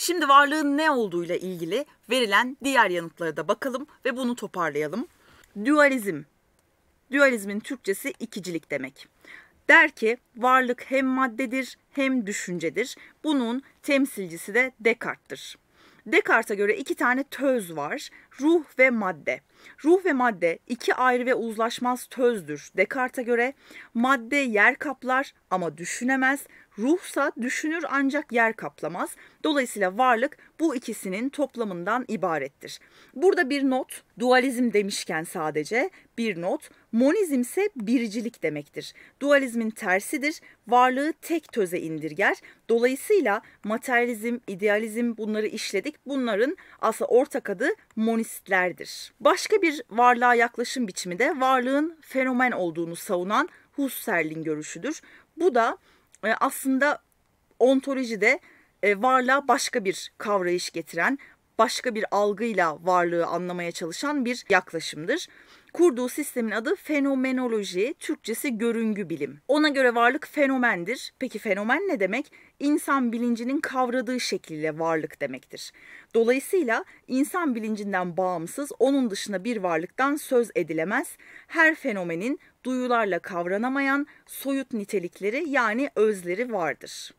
Şimdi varlığın ne olduğuyla ilgili verilen diğer yanıtlara da bakalım ve bunu toparlayalım. Dualizm. Dualizmin Türkçesi ikicilik demek. Der ki varlık hem maddedir hem düşüncedir. Bunun temsilcisi de Descartes'tir. Descartes'e göre iki tane töz var. Ruh ve madde. Ruh ve madde iki ayrı ve uzlaşmaz tözdür. Descartes'e göre madde yer kaplar ama düşünemez. Ruhsa düşünür ancak yer kaplamaz. Dolayısıyla varlık bu ikisinin toplamından ibarettir. Burada bir not, dualizm demişken sadece bir not. Monizm ise biricilik demektir. Dualizmin tersidir. Varlığı tek töze indirger. Dolayısıyla materyalizm, idealizm bunları işledik. Bunların asa ortak adı monistlerdir. Başka bir varlığa yaklaşım biçimi de varlığın fenomen olduğunu savunan Husserl'in görüşüdür. Bu da e, aslında ontolojide e, varlığa başka bir kavrayış getiren, başka bir algıyla varlığı anlamaya çalışan bir yaklaşımdır. Kurduğu sistemin adı fenomenoloji, Türkçesi görüngü bilim. Ona göre varlık fenomendir. Peki fenomen ne demek? İnsan bilincinin kavradığı şekilde varlık demektir. Dolayısıyla insan bilincinden bağımsız, onun dışında bir varlıktan söz edilemez. Her fenomenin duyularla kavranamayan soyut nitelikleri yani özleri vardır.